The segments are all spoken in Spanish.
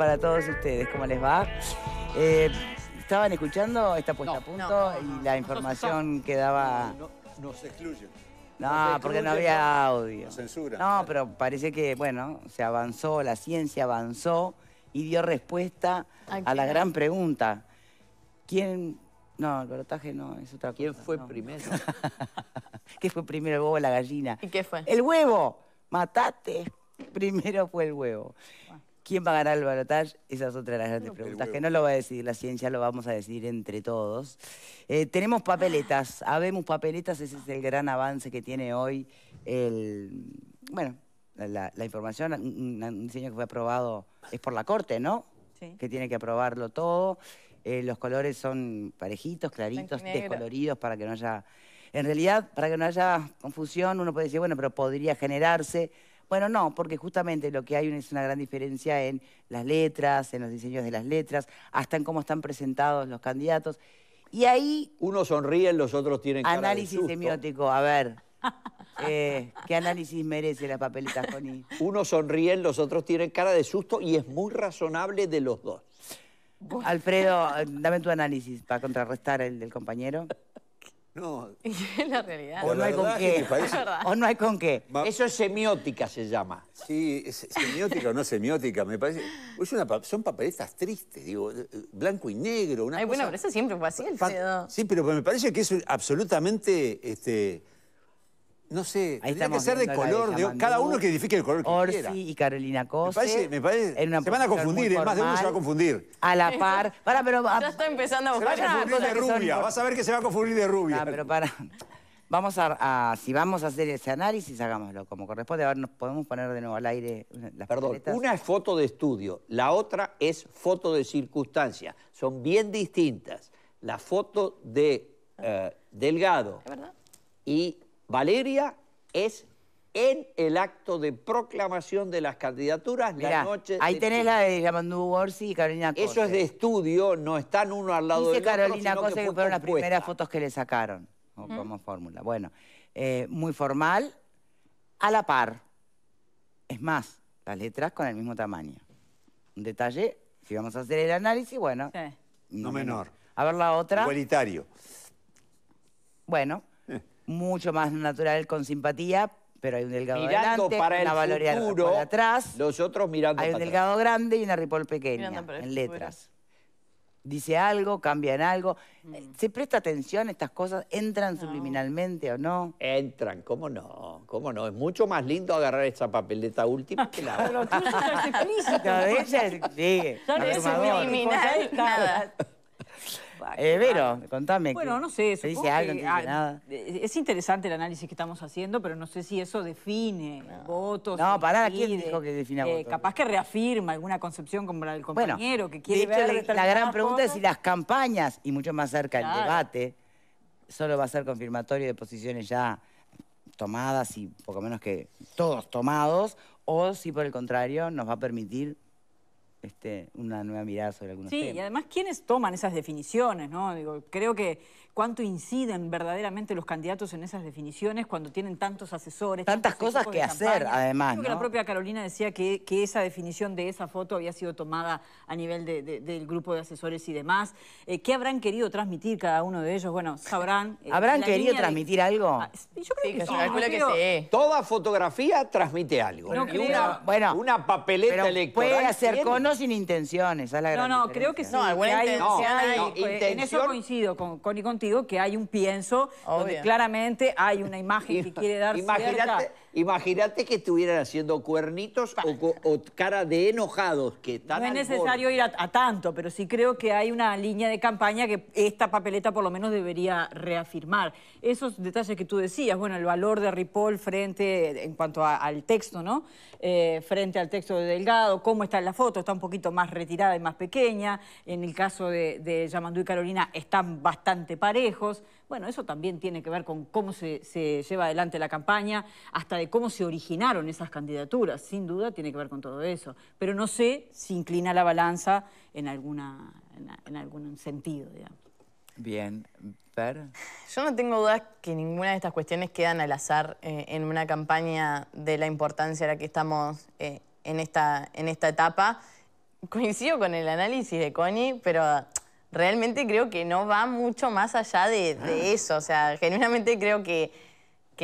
para todos ustedes. ¿Cómo les va? Eh, ¿Estaban escuchando esta puesta a punto y la información quedaba. no, nos excluye. No, porque no había audio. Censura. No, pero parece que, bueno, se avanzó, la ciencia avanzó y dio respuesta a la gran pregunta. ¿Quién no, el brotaje no, es otra cosa. ¿Quién fue primero? ¿Qué fue primero, el huevo o la gallina? ¿Y qué fue? ¡El huevo! ¡Matate! Primero fue el huevo. ¿Quién va a ganar el balotaje? Esa es otra de las grandes preguntas, que no lo va a decidir la ciencia, lo vamos a decidir entre todos. Eh, tenemos papeletas, ah. habemos papeletas, ese es el gran avance que tiene hoy el... Bueno, la, información, un, diseño que fue aprobado, es por la Corte, ¿no? Que tiene que aprobarlo todo. Eh, los colores son parejitos, claritos, descoloridos para que no haya... En realidad, para que no haya confusión, uno puede decir, bueno, pero podría generarse bueno, no, porque justamente lo que hay es una gran diferencia en las letras, en los diseños de las letras, hasta en cómo están presentados los candidatos. Y ahí... Uno sonríe, los otros tienen cara Análisis de susto. semiótico, a ver. Eh, ¿Qué análisis merece la papelita, Joni? Uno sonríe, los otros tienen cara de susto y es muy razonable de los dos. Alfredo, dame tu análisis para contrarrestar el del compañero. No. Y la realidad. O no, hay con qué. o no hay con qué. Eso es semiótica, se llama. Sí, semiótica o no semiótica, me parece. son papeletas tristes, digo, eh, blanco y negro. Una bueno, pero eso siempre fue así, el Alfredo. Sí, pero me parece que es absolutamente este, no sé, Ahí que ser de color, cada uno que edifique el color que Orsi y Carolina Cose. Me parece, me parece, se van a confundir, es más de uno se va a confundir. A la par. Para, pero... Ya está empezando a Se va buscar de rubia, vas a ver que se va a confundir de rubia. Ah, pero para. Vamos a, Si vamos a hacer ese análisis, hagámoslo como corresponde. ver, nos podemos poner de nuevo al aire las Perdón, una es foto de estudio, la otra es foto de circunstancia. Son bien distintas. La foto de eh, Delgado ¿Es verdad? y Valeria es en el acto de proclamación de las candidaturas Ahí tenés la de Yamandú Borsi y Carolina Cose. Eso es de estudio, no están uno al lado Dice del Carolina que, fueron las primeras fotos que le sacaron como fórmula. Bueno, eh, muy formal, a la par. Es más, las letras con el mismo tamaño. Un detalle, si vamos a hacer el análisis, bueno. No menor. A ver la otra. Igualitario. Bueno, mucho más natural con simpatía, pero hay un delgado adelante, para una el atrás. Los otros mirando Hay un delgado grande y una ripol pequeña, en letras. Dice algo, cambia en algo. Mm. Eh, ¿Se presta atención a estas cosas? ¿Entran subliminalmente o no? Entran, ¿cómo no? ¿Cómo no? Es mucho más lindo agarrar esa papeleta última que la otra. Pero tú estás No, ella es, subliminal, eh, Vero, contame. Bueno, no sé. ¿Se dice algo? Ah, es interesante el análisis que estamos haciendo, pero no sé si eso define votos. No, pará, ¿quién dijo que defina eh, votos? Capaz que reafirma alguna concepción como la del compañero, que quiere ver La, gran pregunta es si las campañas, y mucho más cerca el debate, solo va a ser confirmatorio de posiciones ya tomadas y poco menos que todos tomados, o si por el contrario nos va a permitir este, una nueva mirada sobre algunos temas. Sí, y además, ¿quiénes toman esas definiciones? No? Digo, creo que cuánto inciden verdaderamente los candidatos en esas definiciones cuando tienen tantos asesores. Tantas cosas que hacer, además. Creo que la propia Carolina decía que, esa definición de esa foto había sido tomada a nivel del grupo de asesores y demás. Eh, ¿Qué habrán querido transmitir cada uno de ellos? Bueno, sabrán. Eh, ¿Habrán querido transmitir algo? Ah, yo creo que, que Toda fotografía transmite algo. No una, bueno, una papeleta pero electoral. Puede hacer no sin intenciones. no, no, creo que sí. No, Hay, En eso coincido con, con con que hay un pienso donde claramente hay una imagen que quiere dar imagínate, imagínate que estuvieran haciendo cuernitos o, cara de enojados que No es necesario ir a, tanto, pero sí creo que hay una línea de campaña que esta papeleta por lo menos debería reafirmar. Esos detalles que tú decías, bueno, el valor de Ripoll frente, en cuanto al texto, ¿no? Eh, frente al texto de Delgado, cómo está en la foto, está un poquito más retirada y más pequeña. En el caso de, de Yamandú y Carolina están bastante parecidos parejos. Bueno, eso también tiene que ver con cómo se, lleva adelante la campaña, hasta de cómo se originaron esas candidaturas. Sin duda tiene que ver con todo eso. Pero no sé si inclina la balanza en, alguna, en, algún sentido, Bien, Per. Yo no tengo dudas que ninguna de estas cuestiones quedan al azar eh, en una campaña de la importancia a la que estamos eh, en, esta, en esta etapa. Coincido con el análisis de Connie, pero realmente creo que no va mucho más allá de, ah. eso. O sea, genuinamente creo que,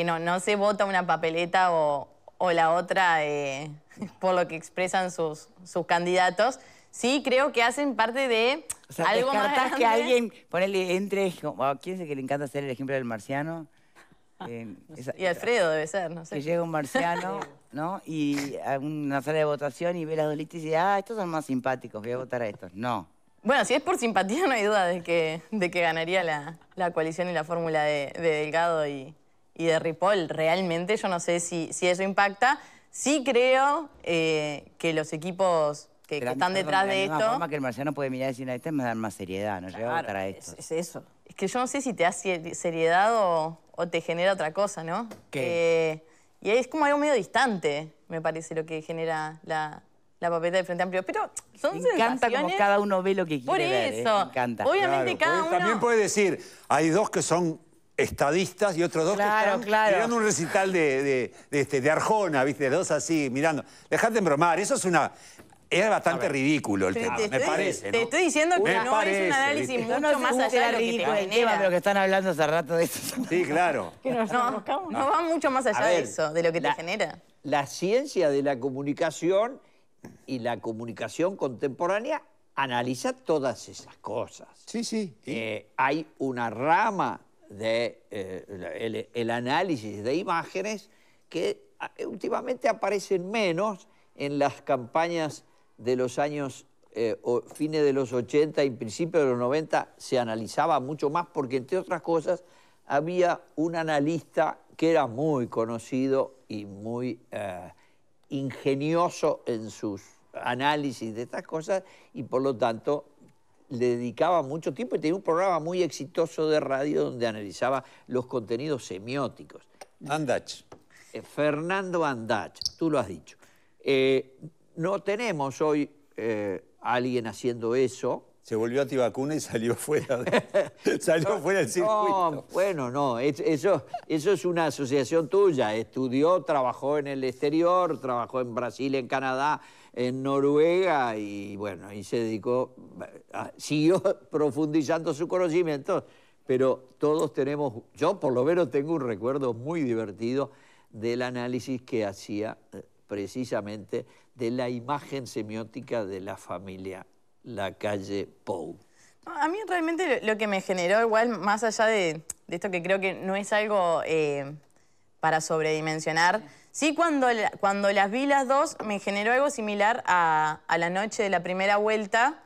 no, no se vota una papeleta o, la otra eh, por lo que expresan sus, sus candidatos. Sí, creo que hacen parte de algo más que alguien, ponele, entre... Oh, ¿Quién es que le encanta hacer el ejemplo del marciano? Ah, eh, y Alfredo debe ser, no sé. Que llega un marciano, ¿no? Y a una sala de votación y ve las dos y dice, ah, estos son más simpáticos, voy a votar a estos. No. Bueno, si es por simpatía no hay duda de que, de que ganaría la, coalición y la fórmula de, Delgado y, de Ripoll. Realmente yo no sé si, eso impacta. Sí creo eh, que los equipos que, están detrás de, la esto... forma que el marciano puede mirar y decir, este me da más seriedad, no claro, a votar esto. Es, eso. Es que yo no sé si te da seriedad o, te genera otra cosa, ¿no? ¿Qué? Eh, y es como algo medio distante, me parece, lo que genera la, la papeleta del Frente Amplio. Pero son Me encanta como cada uno ve lo que quiere Por eso. Ver, Me encanta. Obviamente cada uno... También puede decir, hay dos que son estadistas y otros dos que están claro. un recital de, de, este, de Arjona, ¿viste? Dos así, mirando. Dejate bromar, eso es una... Era bastante ridículo el tema, me parece. Te estoy diciendo que no parece, es un análisis mucho más allá de lo que te pero que están hablando hace rato de eso. Sí, claro. no, no va mucho más allá de eso, de lo que te genera. La ciencia de la comunicación y la comunicación contemporánea analiza todas esas cosas. Sí, sí. Eh, hay una rama de eh, el, análisis de imágenes que ah, últimamente aparecen menos en las campañas de los años eh, o fines de los 80 y principios de los 90 se analizaba mucho más porque entre otras cosas había un analista que era muy conocido y muy ingenioso en sus análisis de estas cosas y por lo tanto le dedicaba mucho tiempo y tenía un programa muy exitoso de radio donde analizaba los contenidos semióticos. Andach. Eh, Fernando Andach, tú lo has dicho. Eh, no tenemos hoy eh, alguien haciendo eso, se volvió Tibacuna y salió fuera, salió fuera del circuito. No, bueno, no, eso, eso es una asociación tuya. Estudió, trabajó en el exterior, trabajó en Brasil, en Canadá, en Noruega y bueno, y se dedicó, siguió profundizando su conocimiento, pero todos tenemos, yo por lo menos tengo un recuerdo muy divertido del análisis que hacía eh, precisamente de la imagen semiótica de la familia la calle Pou. A mí realmente lo que me generó igual, más allá de, esto que creo que no es algo eh, para sobredimensionar, sí cuando, cuando las vi las dos me generó algo similar a, la noche de la primera vuelta,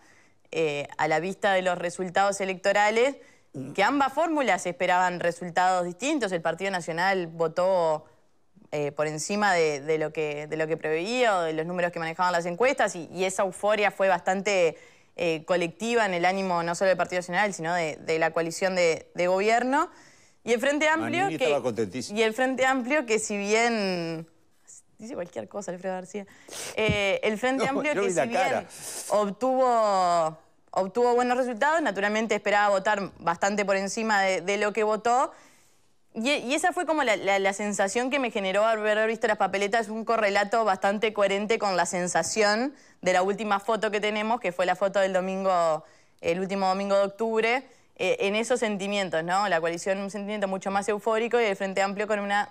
eh, a la vista de los resultados electorales, mm. que ambas fórmulas esperaban resultados distintos. El Partido Nacional votó eh, por encima de, lo que, de lo que preveía o de los números que manejaban las encuestas y, esa euforia fue bastante eh, colectiva en el ánimo no solo del Partido Nacional, sino de, la coalición de, gobierno. Y el Frente Amplio... que, y el Frente Amplio que si bien... Dice cualquier cosa Alfredo García. Eh, el Frente Amplio que si bien obtuvo, obtuvo buenos resultados, naturalmente esperaba votar bastante por encima de lo que votó, y, esa fue como la, sensación que me generó haber visto las papeletas, un correlato bastante coherente con la sensación de la última foto que tenemos, que fue la foto del domingo, el último domingo de octubre, eh, en esos sentimientos, ¿no? La coalición un sentimiento mucho más eufórico y el Frente Amplio con una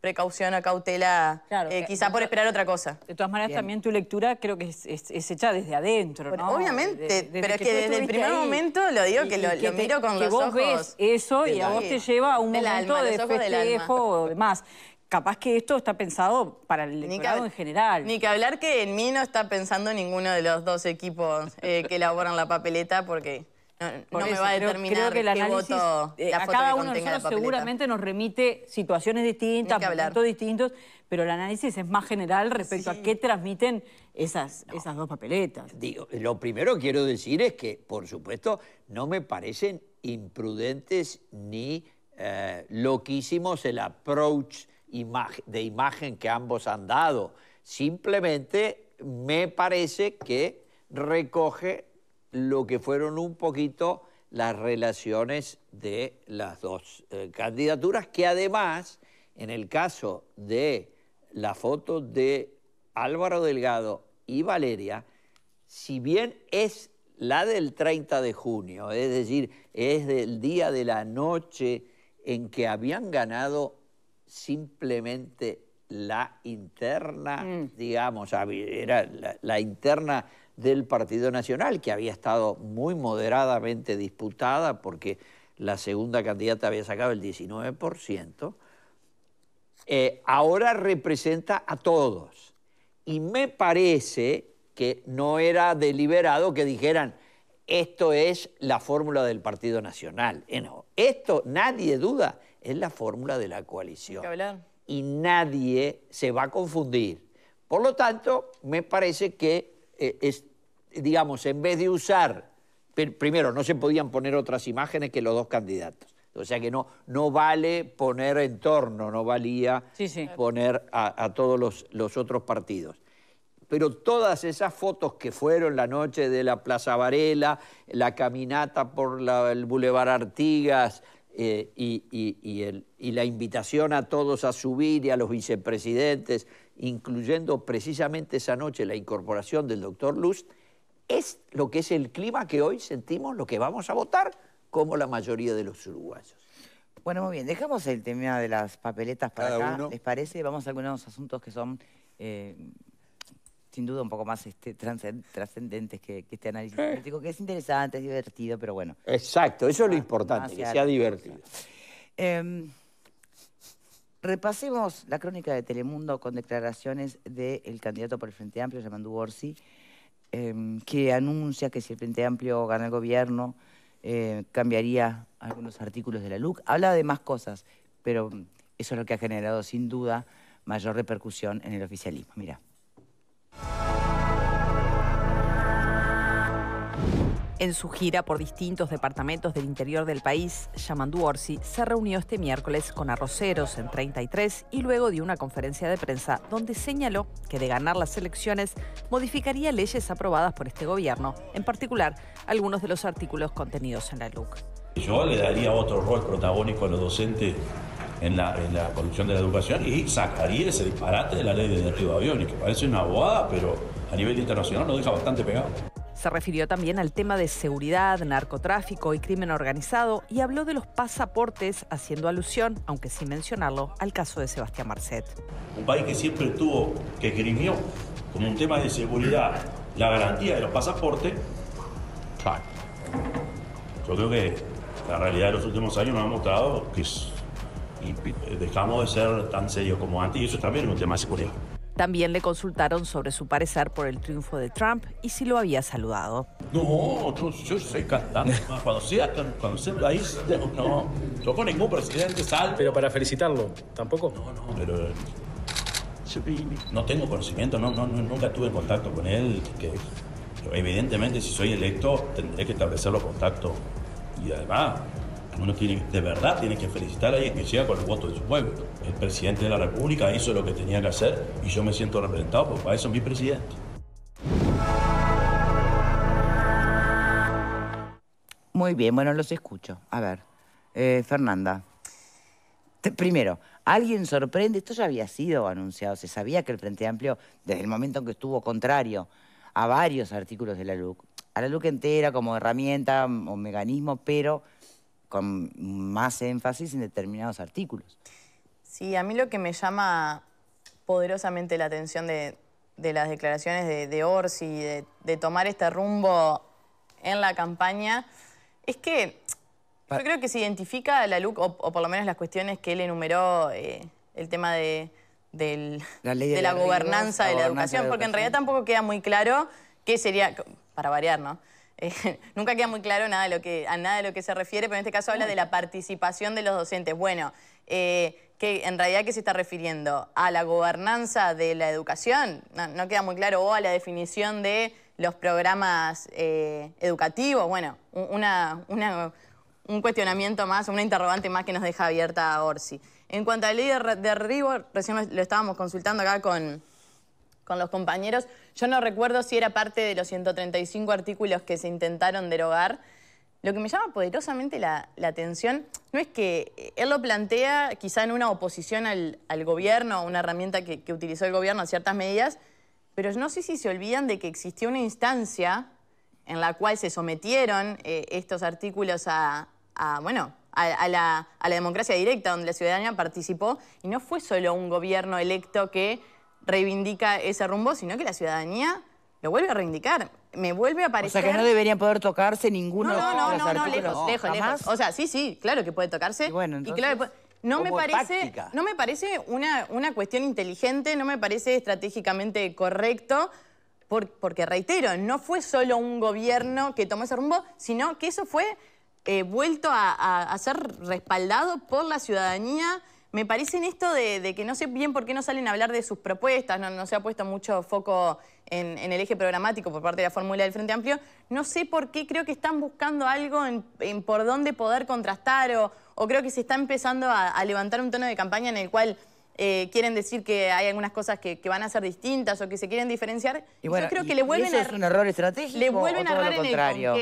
precaución o cautela, eh, quizá por esperar otra cosa. De todas maneras, también tu lectura creo que es, hecha desde adentro, ¿no? Obviamente, pero es que, desde el primer momento lo digo que lo, miro con que los vos Ves eso y a vos te lleva a un momento de festejo o demás. Capaz que esto está pensado para el lector en general. Ni que hablar que en mí no está pensando ninguno de los dos equipos eh, que elaboran la papeleta, porque... No, me va a determinar que el análisis, eh, la a cada uno de nosotros seguramente nos remite situaciones distintas, puntos distintos, pero el análisis es más general respecto a qué transmiten esas, esas dos papeletas. Digo, lo primero que quiero decir es que, por supuesto, no me parecen imprudentes ni eh, loquísimos el approach de imagen que ambos han dado. Simplemente me parece que recoge lo que fueron un poquito las relaciones de las dos eh, candidaturas, que además, en el caso de la foto de Álvaro Delgado y Valeria, si bien es la del 30 de junio, es decir, es del día de la noche en que habían ganado simplemente la interna, mm. digamos, era la interna del Partido Nacional, que había estado muy moderadamente disputada porque la segunda candidata había sacado el 19%, eh, ahora representa a todos. Y me parece que no era deliberado que dijeran, esto es la fórmula del Partido Nacional. Eh, esto, nadie duda, es la fórmula de la coalición. Y nadie se va a confundir. Por lo tanto, me parece que eh, es digamos, en vez de usar, primero, no se podían poner otras imágenes que los dos candidatos. O sea que no, no vale poner en torno no valía poner a, todos los, otros partidos. Pero todas esas fotos que fueron la noche de la Plaza Varela, la caminata por el Boulevard Artigas eh, y, y la invitación a todos a subir y a los vicepresidentes, incluyendo precisamente esa noche la incorporación del doctor Lust, es lo que es el clima que hoy sentimos, lo que vamos a votar, como la mayoría de los uruguayos. Bueno, muy bien, dejamos el tema de las papeletas para acá, ¿les parece? Vamos a algunos asuntos que son, eh, sin duda, un poco más este, trascendentes que, este análisis político, que es interesante, es divertido, pero bueno. Exacto, eso es lo ah, importante, que sea divertido. Em, repasemos la crónica de Telemundo con declaraciones del candidato por el Frente Amplio, Yamandú Orsi, Em, que anuncia que si el Frente Amplio gana el gobierno, eh, cambiaría algunos artículos de la LUC. Habla de más cosas, pero eso es lo que ha generado sin duda mayor repercusión en el oficialismo. Mira. En su gira por distintos departamentos del interior del país, Yamandu Orsi se reunió este miércoles con arroceros en 33 y luego dio una conferencia de prensa donde señaló que de ganar las elecciones modificaría leyes aprobadas por este gobierno, en particular algunos de los artículos contenidos en la LUC. Yo le daría otro rol protagónico a los docentes en la, en conducción de la educación y sacaría ese disparate de la ley de derribo de aviones, que parece una boada pero a nivel internacional nos deja bastante pegado. Se refirió también al tema de seguridad, narcotráfico y crimen organizado y habló de los pasaportes, haciendo alusión, aunque sin mencionarlo, al caso de Sebastián Marcet. Un país que siempre tuvo, que grimió como un tema de seguridad la garantía de los pasaportes. Claro. Yo creo que la realidad de los últimos años nos ha mostrado que dejamos de ser tan serios como antes y eso también es un tema de seguridad. También le consultaron sobre su parecer por el triunfo de Trump y si lo había saludado. No, yo, soy cantante. Cuando sea, cuando sea país, no. Yo con ningún presidente sal. Pero para felicitarlo, tampoco. No, no, pero. No tengo conocimiento, no, no, nunca tuve contacto con él. Que, evidentemente, si soy electo, tendré que establecer los contactos. Y además, uno tiene, de verdad tiene que felicitar a alguien que llega con el voto de su pueblo. El presidente de la República hizo lo que tenía que hacer y yo me siento representado porque eso mi presidente. Muy bien, bueno, los escucho. A ver, eh, Fernanda. primero, ¿alguien sorprende? Esto ya había sido anunciado, se sabía que el Frente Amplio, desde el momento en que estuvo contrario a varios artículos de la LUC, a la LUC entera como herramienta o mecanismo, pero con más énfasis en determinados artículos. Sí, a mí lo que me llama poderosamente la atención de, las declaraciones de, Orsi, de, tomar este rumbo en la campaña, es que yo creo que se identifica la LUC, o, por lo menos las cuestiones que él enumeró, eh, el tema de, la, de la, gobernanza de la educación, porque en realidad tampoco queda muy claro qué sería, para variar, ¿no? nunca queda muy claro nada lo que, a nada de lo que se refiere, pero en este caso habla de la participación de los docentes. Bueno, eh, que en realidad qué se está refiriendo? ¿A la gobernanza de la educación? No, queda muy claro. ¿O a la definición de los programas eh, educativos? Bueno, una, un cuestionamiento más, una interrogante más que nos deja abierta a Orsi. En cuanto a la ley de derribo, recién lo estábamos consultando acá con con los compañeros. Yo no recuerdo si era parte de los 135 artículos que se intentaron derogar. Lo que me llama poderosamente la, atención no es que eh, él lo plantea quizá en una oposición al, gobierno, una herramienta que, utilizó el gobierno a ciertas medidas, pero no sé si se olvidan de que existió una instancia en la cual se sometieron eh, estos artículos a, bueno, a la democracia directa, donde la ciudadanía participó, y no fue solo un gobierno electo que reivindica ese rumbo, sino que la ciudadanía lo vuelve a reivindicar. Me vuelve a parecer... O sea, que no debería poder tocarse ninguno no, no, no, no, no, lejos, lejos, lejos. O sea, sí, sí, claro que puede tocarse. Y bueno, entonces... No me, parece, no me, parece, una, una, cuestión inteligente, no me parece estratégicamente correcto, porque reitero, no fue solo un gobierno que tomó ese rumbo, sino que eso fue eh, vuelto a ser respaldado por la ciudadanía me parece en esto de, que no sé bien por qué no salen a hablar de sus propuestas, no, se ha puesto mucho foco en, el eje programático por parte de la fórmula del Frente Amplio, no sé por qué creo que están buscando algo en, por dónde poder contrastar o, creo que se está empezando a, levantar un tono de campaña en el cual eh, quieren decir que hay algunas cosas que, van a ser distintas o que se quieren diferenciar. Y yo creo que le vuelven eso a, es un error estratégico le vuelven a lo contrario?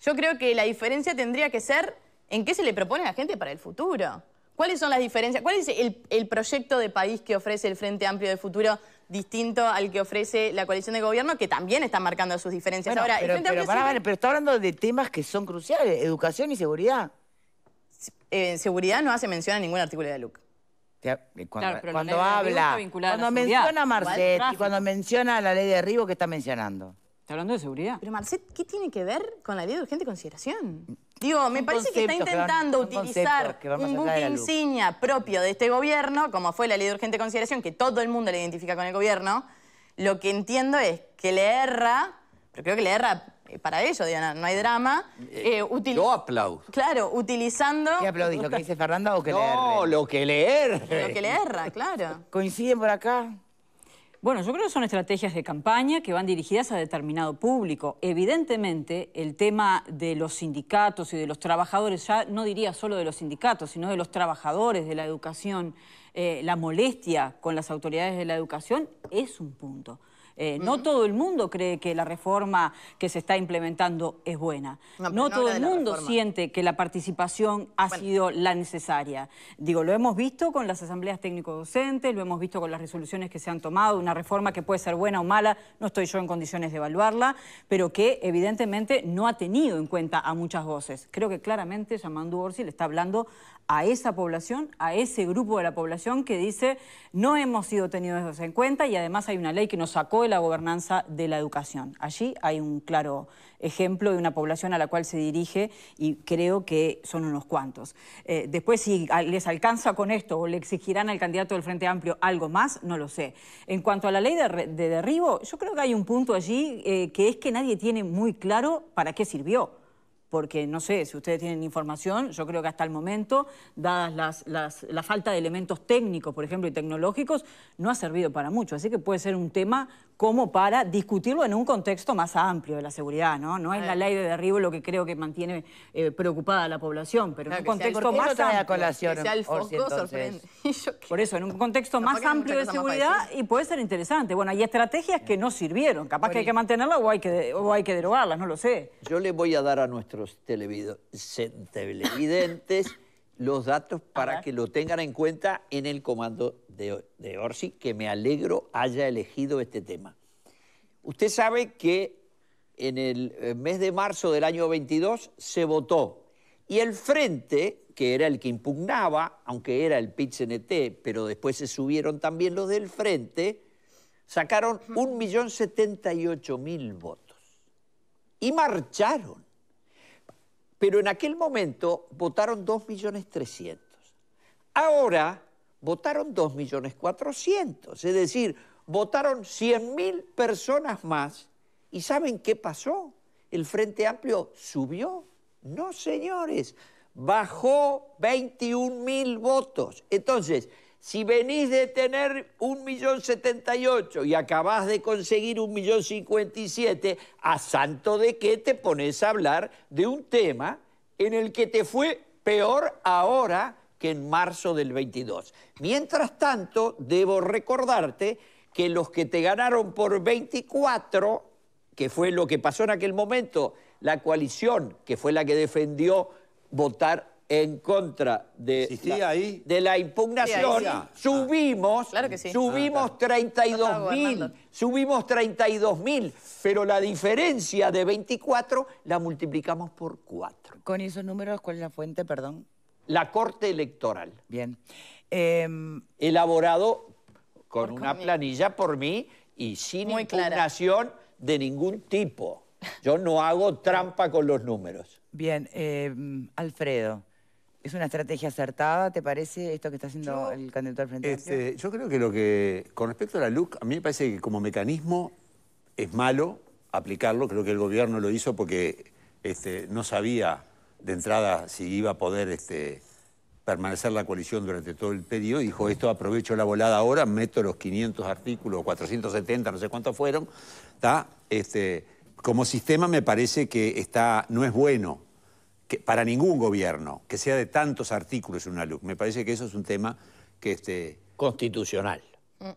yo creo que la diferencia tendría que ser en qué se le propone a la gente para el futuro. ¿Cuáles son las diferencias? ¿Cuál es el, proyecto de país que ofrece el Frente Amplio de Futuro distinto al que ofrece la coalición de gobierno, que también está marcando sus diferencias? Ahora, pero, está hablando de temas que son cruciales, educación y seguridad. Eh, seguridad no hace mención a ningún artículo de la LUC. Eh, cuando, habla, cuando menciona a Marcet y cuando menciona la ley de arribo, ¿qué está mencionando. Está hablando de seguridad. Pero Marcet, ¿qué tiene que ver con la ley de urgente consideración? Digo, me parece que está intentando utilizar un insignia propio de este gobierno, como fue la ley de urgente consideración, que todo el mundo le identifica con el gobierno. Lo que entiendo es que le erra, pero creo que le erra eh, para ello, Diana, no hay drama. Eh, eh yo aplaudo. Claro, utilizando... ¿Qué aplaudís? ¿Lo que dice Fernanda o que le No, lo que le erra. Lo que le erra, claro. ¿Coinciden por acá? Bueno, yo creo que son estrategias de campaña que van dirigidas a determinado público. Evidentemente, el tema de los sindicatos y de los trabajadores, ya no diría solo de los sindicatos, sino de los trabajadores de la educación, eh, la molestia con las autoridades de la educación es un punto. Eh, no todo el mundo cree que la reforma que se está implementando es buena. No, todo el mundo siente que la participación ha sido la necesaria. Digo, lo hemos visto con las asambleas técnico-docentes, lo hemos visto con las resoluciones que se han tomado, una reforma que puede ser buena o mala, no estoy yo en condiciones de evaluarla, pero que evidentemente no ha tenido en cuenta a muchas voces. Creo que claramente Yamandu Orsi le está hablando a esa población, a ese grupo de la población que dice no hemos sido tenidos en cuenta y además hay una ley que nos sacó de la gobernanza de la educación. Allí hay un claro ejemplo de una población a la cual se dirige y creo que son unos cuantos. Eh, después si les alcanza con esto o le exigirán al candidato del Frente Amplio algo más, no lo sé. En cuanto a la ley de, derribo, yo creo que hay un punto allí eh, que es que nadie tiene muy claro para qué sirvió porque no sé si ustedes tienen información, yo creo que hasta el momento, dadas las, la falta de elementos técnicos, por ejemplo, y tecnológicos, no ha servido para mucho. Así que puede ser un tema como para discutirlo en un contexto más amplio de la seguridad, ¿no? No es la ley de derribo lo que creo que mantiene eh, preocupada a la población, pero en un contexto más amplio. Por eso, en un contexto más amplio de seguridad y puede ser interesante. Bueno, hay estrategias que no sirvieron, capaz que hay que mantenerlas o hay que, o hay que derogarlas, no lo sé. Yo le voy a dar a nuestros televidentes los datos para que lo tengan en cuenta en el comando de, Orsi, que me alegro haya elegido este tema. Usted sabe que en el eh, mes de marzo del año 22 se votó y el frente, que era el que impugnaba, aunque era el pit pero después se subieron también los del frente, sacaron 1.078.000 votos y marcharon. Pero en aquel momento votaron 2.300.000. Ahora votaron 2.400.000. Es decir, votaron 100.000 personas más. ¿Y saben qué pasó? El Frente Amplio subió. No, señores, bajó 21.000 votos. Entonces, si venís de tener un millón y ocho y acabás de conseguir un millón cincuenta ¿a santo de qué te pones a hablar de un tema en el que te fue peor ahora que en marzo del 22? Mientras tanto, debo recordarte que los que te ganaron por 24, que fue lo que pasó en aquel momento, la coalición, que fue la que defendió votar en contra de, la, de la impugnación, subimos, ah, subimos 32.000, ah, 32 mil, subimos pero la diferencia de 24 la multiplicamos por 4. Con esos números, ¿cuál es la fuente, perdón? La Corte Electoral. Bien. Em, Elaborado con una planilla por mí y sin impugnación de ningún tipo. Yo no hago trampa con los números. Bien, em, Alfredo. ¿Es una estrategia acertada, te parece, esto que está haciendo el candidato al Frente este, Yo creo que lo que, con respecto a la LUC, a mí me parece que como mecanismo es malo aplicarlo. Creo que el gobierno lo hizo porque este, no sabía de entrada si iba a poder este, permanecer la coalición durante todo el periodo. Dijo, esto aprovecho la volada ahora, meto los 500 artículos, 470, no sé cuántos fueron. Este, como sistema me parece que está, no es bueno para ningún gobierno que sea de tantos artículos en una luz. Me parece que eso es un tema que... Este, Constitucional.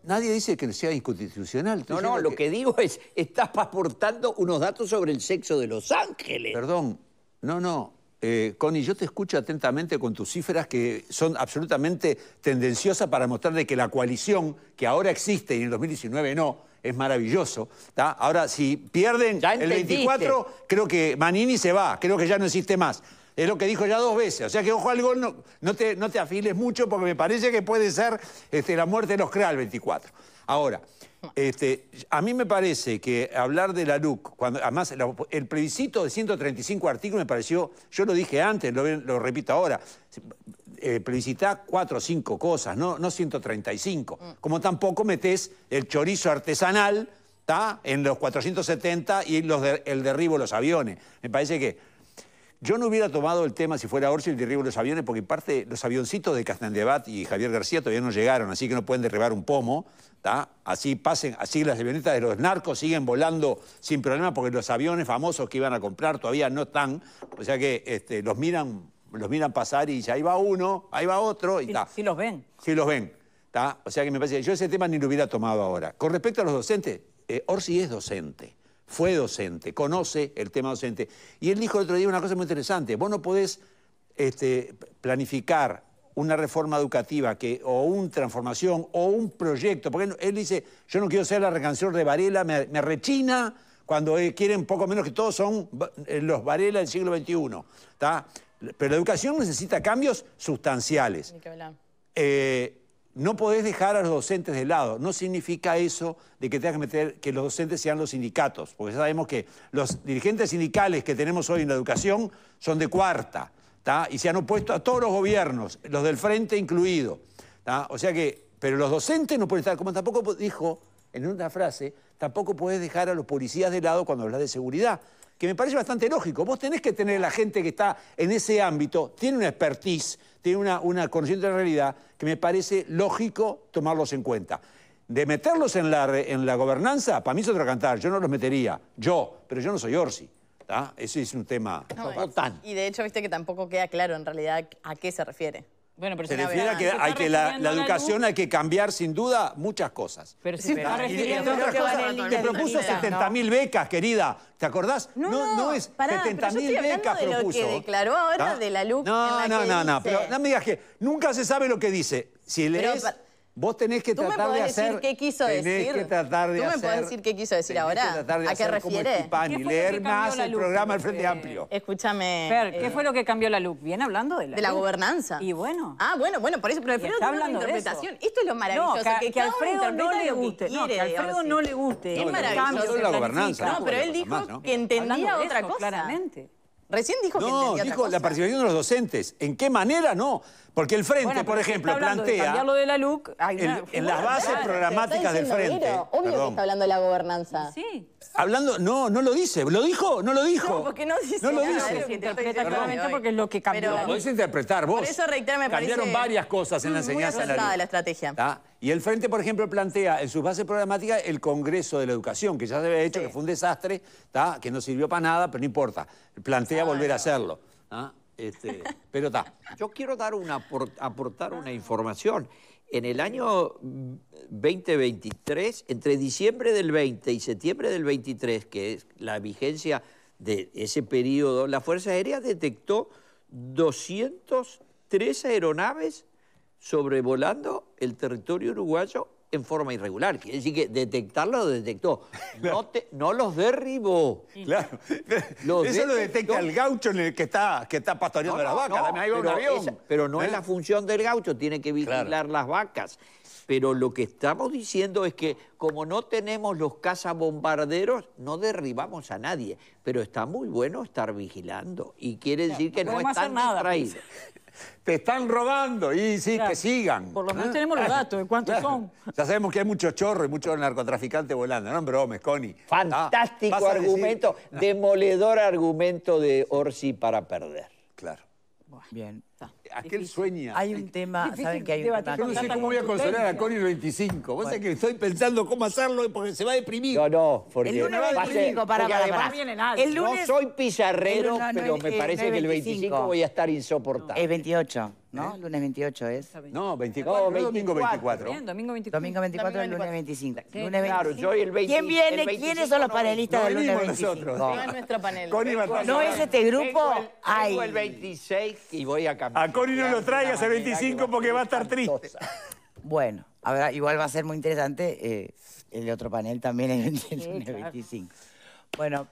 Nadie dice que sea inconstitucional. No, no, lo que... digo es, estás aportando unos datos sobre el sexo de Los Ángeles. Perdón, no, no. Eh, Connie, yo te escucho atentamente con tus cifras que son absolutamente tendenciosas para mostrar de que la coalición que ahora existe y en el 2019 no, es maravilloso. Ahora, si pierden el 24, creo que Manini se va, creo que ya no existe más. Es lo que dijo ya dos veces. O sea que ojo al gol, no, no, te, no te afiles mucho porque me parece que puede ser este, la muerte de los CRA el 24. Ahora, este, a mí me parece que hablar de la LUC, cuando, además el plebiscito de 135 artículos me pareció, yo lo dije antes, lo repito ahora, eh, cuatro o cinco cosas, no, no 135. Mm. Como tampoco metes el chorizo artesanal ¿tá? en los 470 y los el derribo de los aviones. Me parece que yo no hubiera tomado el tema si fuera Orsi el derribo de los aviones, porque parte los avioncitos de Castandebat y Javier García todavía no llegaron, así que no pueden derribar un pomo. ¿tá? Así pasen, así las avionetas de los narcos siguen volando sin problema, porque los aviones famosos que iban a comprar todavía no están. O sea que este, los miran los miran pasar y ya ahí va uno, ahí va otro y está. los ven. Si los ven. O sea que me parece que yo ese tema ni lo hubiera tomado ahora. Con respecto a los docentes, eh, Orsi es docente, fue docente, conoce el tema docente. Y él dijo el otro día una cosa muy interesante, vos no podés este, planificar una reforma educativa que, o una transformación o un proyecto, porque él dice, yo no quiero ser la recanción de Varela, me, me rechina cuando eh, quieren poco menos que todos son eh, los Varela del siglo XXI. ¿tá? Pero la educación necesita cambios sustanciales. Eh, no podés dejar a los docentes de lado. No significa eso de que tengas que meter que los docentes sean los sindicatos, porque sabemos que los dirigentes sindicales que tenemos hoy en la educación son de cuarta, y se han opuesto a todos los gobiernos, los del frente incluido. O sea que, pero los docentes no pueden estar, como tampoco dijo en una frase, tampoco puedes dejar a los policías de lado cuando hablas de seguridad, que me parece bastante lógico. Vos tenés que tener la gente que está en ese ámbito, tiene una expertise, tiene una, una de la realidad, que me parece lógico tomarlos en cuenta. De meterlos en la, en la gobernanza, para mí es otro cantar, yo no los metería, yo, pero yo no soy Orsi. Ese es un tema no, Y de hecho, viste que tampoco queda claro en realidad a qué se refiere. Bueno, pero se refiere a que, la, educación hay que cambiar sin duda muchas cosas. Pero si está refiriendo a Te propuso 70.000 becas, querida. ¿Te acordás? No, no, es 70.000 becas de propuso. Lo que declaró ahora ¿Ah? de la No, no, no, no, pero no me digas que nunca se sabe lo que dice. Si lees. Vos tenés que tratar de hacer... Tú me podés decir qué quiso decir. que tratar de Tú me podés decir qué quiso decir ahora. ¿A qué refiere? Y leer más el programa del Frente Amplio. Escúchame. ¿qué eh, fue lo que cambió la luz? Viene hablando de la De la gobernanza. Y bueno. Ah, bueno, bueno, por eso. Pero Alfredo está hablando de interpretación. Esto es lo maravilloso. que, Alfredo no le guste. no, que Alfredo no le guste. Es maravilloso. la gobernanza. No, pero él dijo que entendía otra cosa. claramente. Recién dijo que entendía otra cosa. No, dijo la participación de los docentes. ¿En qué manera? No. Porque el Frente, por ejemplo, plantea... en las bases programáticas del Frente... Obvio que está hablando de la gobernanza. Sí. Hablando, no, no lo dice. ¿Lo dijo? No lo dijo. No, porque no dice No lo dice. Lo interpreta porque es lo que cambió. Pero, podés interpretar vos. eso reitero, me Cambiaron varias cosas en la enseñanza de la estrategia. Y el Frente, por ejemplo, plantea en sus bases programáticas el Congreso de la Educación, que ya se había hecho, que fue un desastre, que no sirvió para nada, pero no importa. Plantea volver a hacerlo. Este, pero está, yo quiero dar una, aportar una información. En el año 2023, entre diciembre del 20 y septiembre del 23, que es la vigencia de ese periodo, la Fuerza Aérea detectó 203 aeronaves sobrevolando el territorio uruguayo en forma irregular. Quiere decir que detectarlo lo detectó. No, los derribó. Claro. Eso lo detecta el gaucho en el que está, que está pastoreando las vacas. pero, un avión. pero no es ¿Eh? la función del gaucho, tiene que vigilar las vacas. Pero lo que estamos diciendo es que como no tenemos los cazabombarderos, no derribamos a nadie. Pero está muy bueno estar vigilando. Y quiere decir que no, están distraídos te están robando y sí, que sigan. Por lo menos ah, tenemos los datos de cuántos son. Ya sabemos que hay muchos chorros y muchos narcotraficantes volando, no bromes, Connie. Ah, Fantástico argumento, demoledor argumento de Orsi para perder. Claro. Bien aquel sueña. Hay un tema, ¿saben que hay un tema? Yo no sé cómo voy a consolar a Connie el 25. Vos sabés que estoy pensando cómo hacerlo porque se va a deprimir. No, no, porque... El lunes va a ser, para, para, El lunes, no soy pizarrero, pero me parece que el 25 voy a estar insoportable. Es 28. ¿no? ¿Eh? Lunes 28 es. No, 24, domingo 24. domingo 24. Domingo 24, lunes 25. claro, yo y el 25. ¿Quién viene? ¿Quiénes son los panelistas no, del lunes 25? Nosotros. No, es nuestro panel. no es este grupo. Yo el 26 y voy a cambiar. A Connie no lo traigas el 25 porque va a estar triste. Bueno, a ver, igual va a ser muy interesante eh, el otro panel también el, el lunes 25. Bueno.